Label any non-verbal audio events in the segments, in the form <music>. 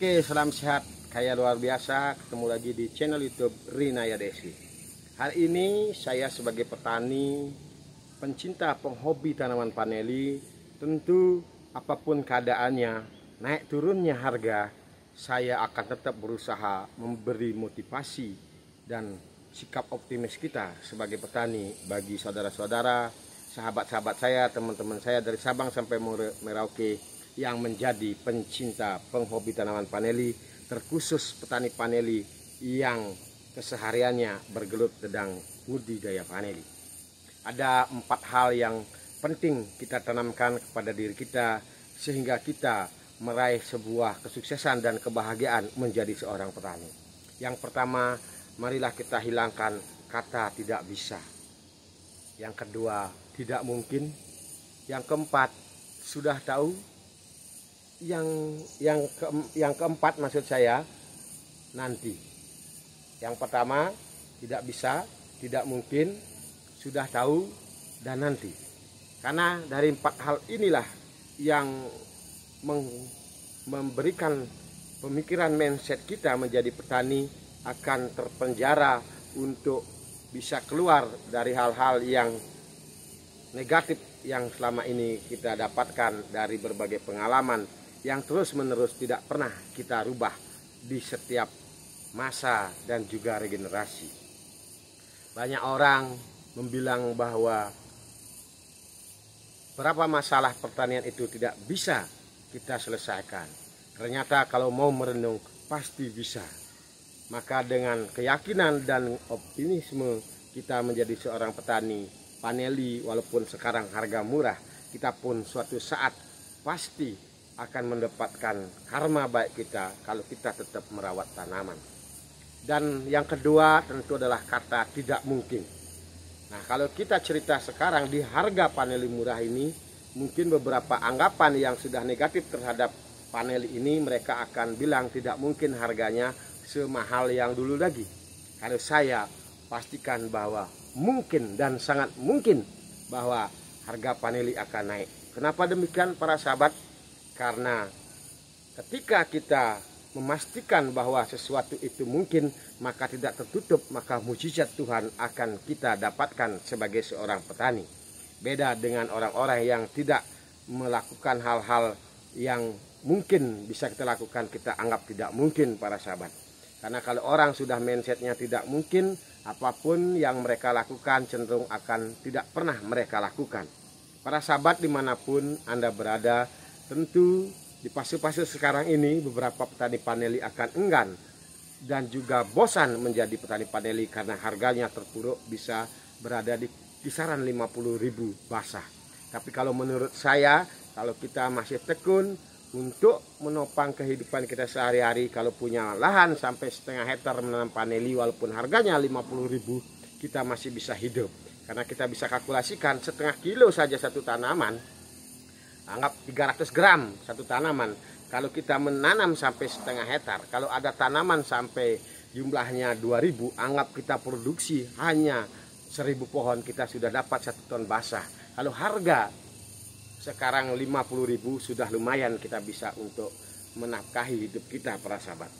Oke, salam sehat. kaya luar biasa, ketemu lagi di channel YouTube Rina Yadesi. Hari ini saya sebagai petani, pencinta penghobi tanaman paneli, tentu apapun keadaannya, naik turunnya harga, saya akan tetap berusaha memberi motivasi dan sikap optimis kita sebagai petani bagi saudara-saudara, sahabat-sahabat saya, teman-teman saya dari Sabang sampai Merauke yang menjadi pencinta penghobi tanaman paneli, terkhusus petani paneli yang kesehariannya bergelut sedang budidaya paneli. Ada empat hal yang penting kita tanamkan kepada diri kita sehingga kita meraih sebuah kesuksesan dan kebahagiaan menjadi seorang petani. Yang pertama, marilah kita hilangkan kata tidak bisa. Yang kedua, tidak mungkin. Yang keempat, sudah tahu yang yang ke, yang keempat maksud saya nanti. Yang pertama tidak bisa, tidak mungkin, sudah tahu dan nanti. Karena dari empat hal inilah yang memberikan pemikiran mindset kita menjadi petani akan terpenjara untuk bisa keluar dari hal-hal yang negatif yang selama ini kita dapatkan dari berbagai pengalaman yang terus-menerus tidak pernah kita rubah di setiap masa dan juga regenerasi. Banyak orang membilang bahwa berapa masalah pertanian itu tidak bisa kita selesaikan. Ternyata kalau mau merenung pasti bisa. Maka dengan keyakinan dan optimisme kita menjadi seorang petani paneli walaupun sekarang harga murah kita pun suatu saat pasti akan mendapatkan karma baik kita kalau kita tetap merawat tanaman. Dan yang kedua tentu adalah kata tidak mungkin. Nah kalau kita cerita sekarang di harga paneli murah ini mungkin beberapa anggapan yang sudah negatif terhadap panel ini mereka akan bilang tidak mungkin harganya semahal yang dulu lagi. Kalau saya pastikan bahwa mungkin dan sangat mungkin bahwa harga paneli akan naik. Kenapa demikian para sahabat? Karena ketika kita memastikan bahwa sesuatu itu mungkin, maka tidak tertutup, maka mujizat Tuhan akan kita dapatkan sebagai seorang petani. Beda dengan orang-orang yang tidak melakukan hal-hal yang mungkin bisa kita lakukan, kita anggap tidak mungkin para sahabat. Karena kalau orang sudah mindsetnya tidak mungkin, apapun yang mereka lakukan cenderung akan tidak pernah mereka lakukan. Para sahabat dimanapun Anda berada, Tentu di fase-fase sekarang ini beberapa petani paneli akan enggan dan juga bosan menjadi petani paneli karena harganya terpuruk bisa berada di kisaran 50.000 basah. Tapi kalau menurut saya, kalau kita masih tekun untuk menopang kehidupan kita sehari-hari, kalau punya lahan sampai setengah hektar menanam paneli walaupun harganya 50.000, kita masih bisa hidup. Karena kita bisa kalkulasikan setengah kilo saja satu tanaman anggap 300 gram satu tanaman kalau kita menanam sampai setengah hektar kalau ada tanaman sampai jumlahnya 2000 anggap kita produksi hanya 1000 pohon kita sudah dapat satu ton basah kalau harga sekarang 50.000 sudah lumayan kita bisa untuk menafkahi hidup kita para sahabat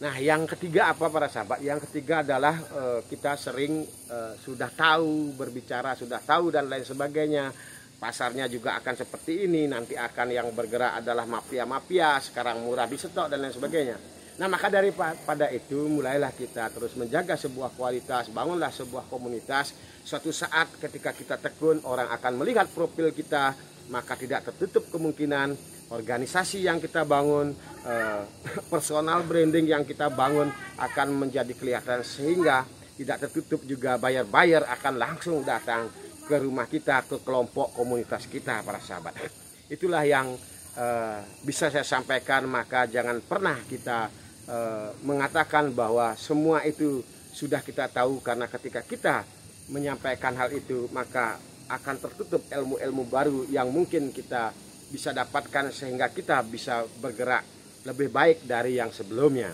nah yang ketiga apa para sahabat yang ketiga adalah eh, kita sering eh, sudah tahu berbicara sudah tahu dan lain sebagainya pasarnya juga akan seperti ini nanti akan yang bergerak adalah mafia-mafia sekarang murah di stok dan lain sebagainya nah maka daripada itu mulailah kita terus menjaga sebuah kualitas bangunlah sebuah komunitas suatu saat ketika kita tekun orang akan melihat profil kita maka tidak tertutup kemungkinan organisasi yang kita bangun eh, <laughs> personal branding yang kita bangun akan menjadi kelihatan sehingga tidak tertutup juga buyer bayar akan langsung datang ke rumah kita, ke kelompok komunitas kita para sahabat. Itulah yang eh, bisa saya sampaikan, maka jangan pernah kita eh, mengatakan bahwa semua itu sudah kita tahu karena ketika kita menyampaikan hal itu maka akan tertutup ilmu-ilmu baru yang mungkin kita bisa dapatkan sehingga kita bisa bergerak lebih baik dari yang sebelumnya.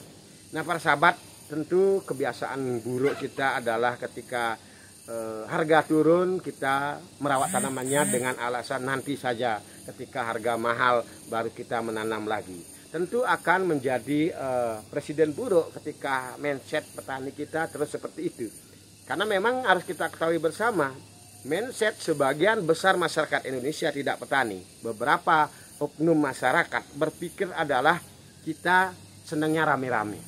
Nah, para sahabat, tentu kebiasaan buruk kita adalah ketika eh, harga turun kita merawat tanamannya dengan alasan nanti saja ketika harga mahal baru kita menanam lagi tentu akan menjadi eh, presiden buruk ketika mindset petani kita terus seperti itu karena memang harus kita ketahui bersama mindset sebagian besar masyarakat Indonesia tidak petani beberapa oknum masyarakat berpikir adalah kita senangnya rame-rame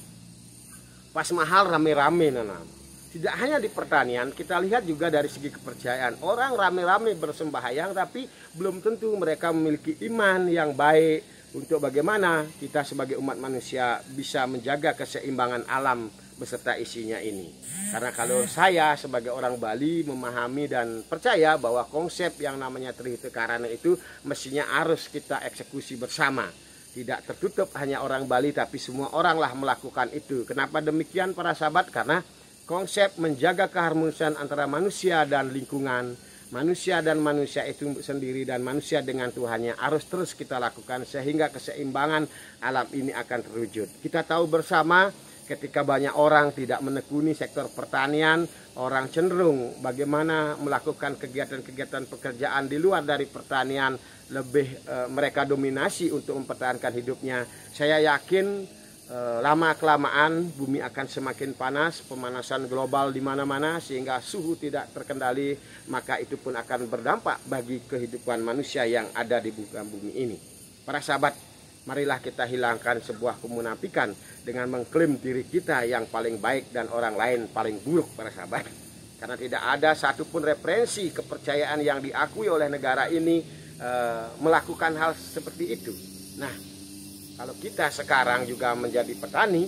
pas mahal rame-rame nanam tidak hanya di pertanian, kita lihat juga dari segi kepercayaan. Orang rame-rame bersembahyang tapi belum tentu mereka memiliki iman yang baik untuk bagaimana kita sebagai umat manusia bisa menjaga keseimbangan alam beserta isinya ini. Karena kalau saya sebagai orang Bali memahami dan percaya bahwa konsep yang namanya Trihita Karana itu mestinya harus kita eksekusi bersama tidak tertutup hanya orang Bali tapi semua oranglah melakukan itu. Kenapa demikian para sahabat? Karena Konsep menjaga keharmonisan antara manusia dan lingkungan, manusia dan manusia itu sendiri dan manusia dengan Tuhannya harus terus kita lakukan sehingga keseimbangan alam ini akan terwujud. Kita tahu bersama ketika banyak orang tidak menekuni sektor pertanian, orang cenderung bagaimana melakukan kegiatan-kegiatan pekerjaan di luar dari pertanian lebih e, mereka dominasi untuk mempertahankan hidupnya. Saya yakin Eh, lama kelamaan bumi akan semakin panas, pemanasan global di mana-mana sehingga suhu tidak terkendali, maka itu pun akan berdampak bagi kehidupan manusia yang ada di bukan bumi ini. Para sahabat, marilah kita hilangkan sebuah kemunafikan dengan mengklaim diri kita yang paling baik dan orang lain paling buruk, para sahabat. Karena tidak ada satupun referensi kepercayaan yang diakui oleh negara ini e, melakukan hal seperti itu. Nah, kalau kita sekarang juga menjadi petani,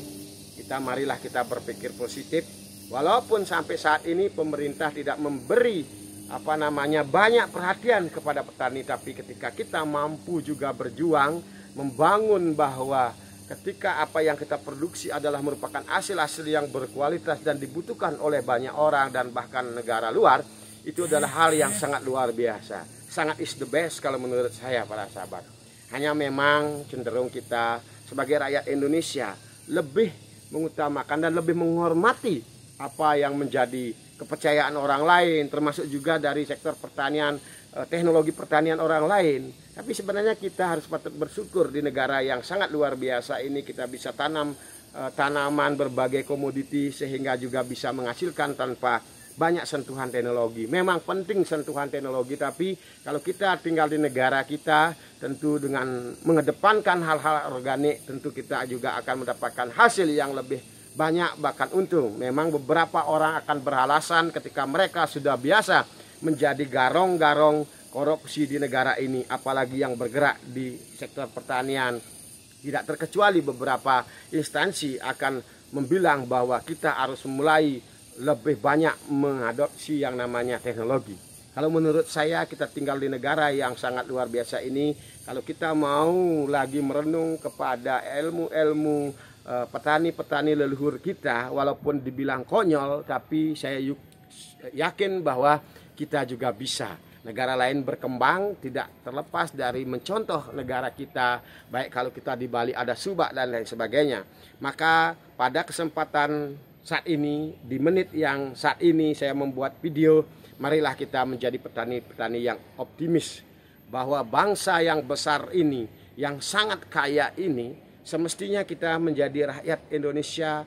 kita marilah kita berpikir positif. Walaupun sampai saat ini pemerintah tidak memberi apa namanya banyak perhatian kepada petani, tapi ketika kita mampu juga berjuang membangun bahwa ketika apa yang kita produksi adalah merupakan hasil hasil yang berkualitas dan dibutuhkan oleh banyak orang dan bahkan negara luar, itu adalah hal yang sangat luar biasa. Sangat is the best kalau menurut saya para sahabat. Hanya memang cenderung kita sebagai rakyat Indonesia lebih mengutamakan dan lebih menghormati apa yang menjadi kepercayaan orang lain termasuk juga dari sektor pertanian eh, teknologi pertanian orang lain tapi sebenarnya kita harus patut bersyukur di negara yang sangat luar biasa ini kita bisa tanam eh, tanaman berbagai komoditi sehingga juga bisa menghasilkan tanpa banyak sentuhan teknologi. Memang penting sentuhan teknologi, tapi kalau kita tinggal di negara kita, tentu dengan mengedepankan hal-hal organik, tentu kita juga akan mendapatkan hasil yang lebih banyak bahkan untung. Memang beberapa orang akan beralasan ketika mereka sudah biasa menjadi garong-garong korupsi di negara ini, apalagi yang bergerak di sektor pertanian. Tidak terkecuali beberapa instansi akan membilang bahwa kita harus mulai lebih banyak mengadopsi yang namanya teknologi. Kalau menurut saya kita tinggal di negara yang sangat luar biasa ini, kalau kita mau lagi merenung kepada ilmu-ilmu eh, petani-petani leluhur kita, walaupun dibilang konyol, tapi saya yakin bahwa kita juga bisa negara lain berkembang tidak terlepas dari mencontoh negara kita baik kalau kita di Bali ada Subak dan lain sebagainya maka pada kesempatan saat ini, di menit yang saat ini saya membuat video, marilah kita menjadi petani-petani yang optimis bahwa bangsa yang besar ini, yang sangat kaya ini, semestinya kita menjadi rakyat Indonesia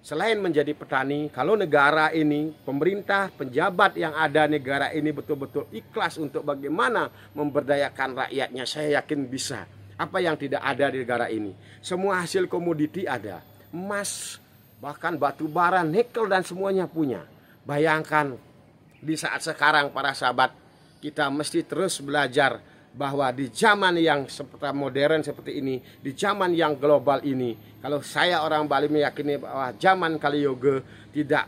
selain menjadi petani, kalau negara ini, pemerintah, penjabat yang ada negara ini betul-betul ikhlas untuk bagaimana memberdayakan rakyatnya, saya yakin bisa. Apa yang tidak ada di negara ini? Semua hasil komoditi ada. Emas, bahkan batu bara, nikel dan semuanya punya. Bayangkan di saat sekarang para sahabat kita mesti terus belajar bahwa di zaman yang seperti modern seperti ini, di zaman yang global ini, kalau saya orang Bali meyakini bahwa zaman kali yoga tidak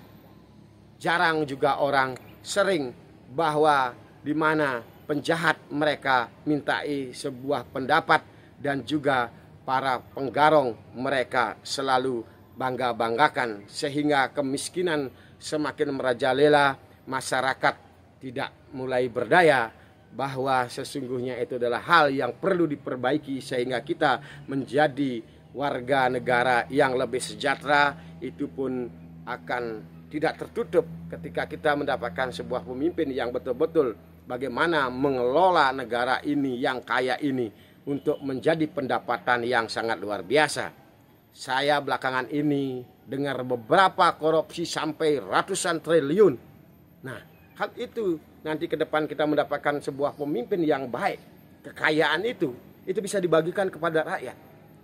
jarang juga orang sering bahwa di mana penjahat mereka mintai sebuah pendapat dan juga para penggarong mereka selalu bangga-banggakan sehingga kemiskinan semakin merajalela, masyarakat tidak mulai berdaya bahwa sesungguhnya itu adalah hal yang perlu diperbaiki sehingga kita menjadi warga negara yang lebih sejahtera itu pun akan tidak tertutup ketika kita mendapatkan sebuah pemimpin yang betul-betul bagaimana mengelola negara ini yang kaya ini untuk menjadi pendapatan yang sangat luar biasa saya belakangan ini dengar beberapa korupsi sampai ratusan triliun. Nah, hal itu nanti ke depan kita mendapatkan sebuah pemimpin yang baik. Kekayaan itu, itu bisa dibagikan kepada rakyat.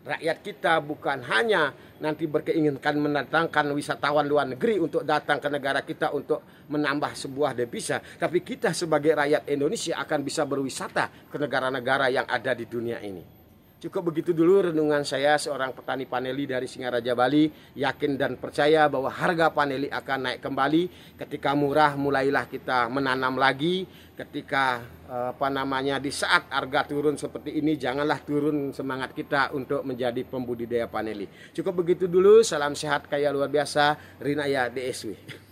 Rakyat kita bukan hanya nanti berkeinginan mendatangkan wisatawan luar negeri untuk datang ke negara kita untuk menambah sebuah devisa, tapi kita sebagai rakyat Indonesia akan bisa berwisata ke negara-negara yang ada di dunia ini. Cukup begitu dulu renungan saya seorang petani paneli dari Singaraja Bali yakin dan percaya bahwa harga paneli akan naik kembali ketika murah mulailah kita menanam lagi ketika eh, apa namanya di saat harga turun seperti ini janganlah turun semangat kita untuk menjadi pembudidaya paneli. Cukup begitu dulu salam sehat kaya luar biasa Rinaya DSW.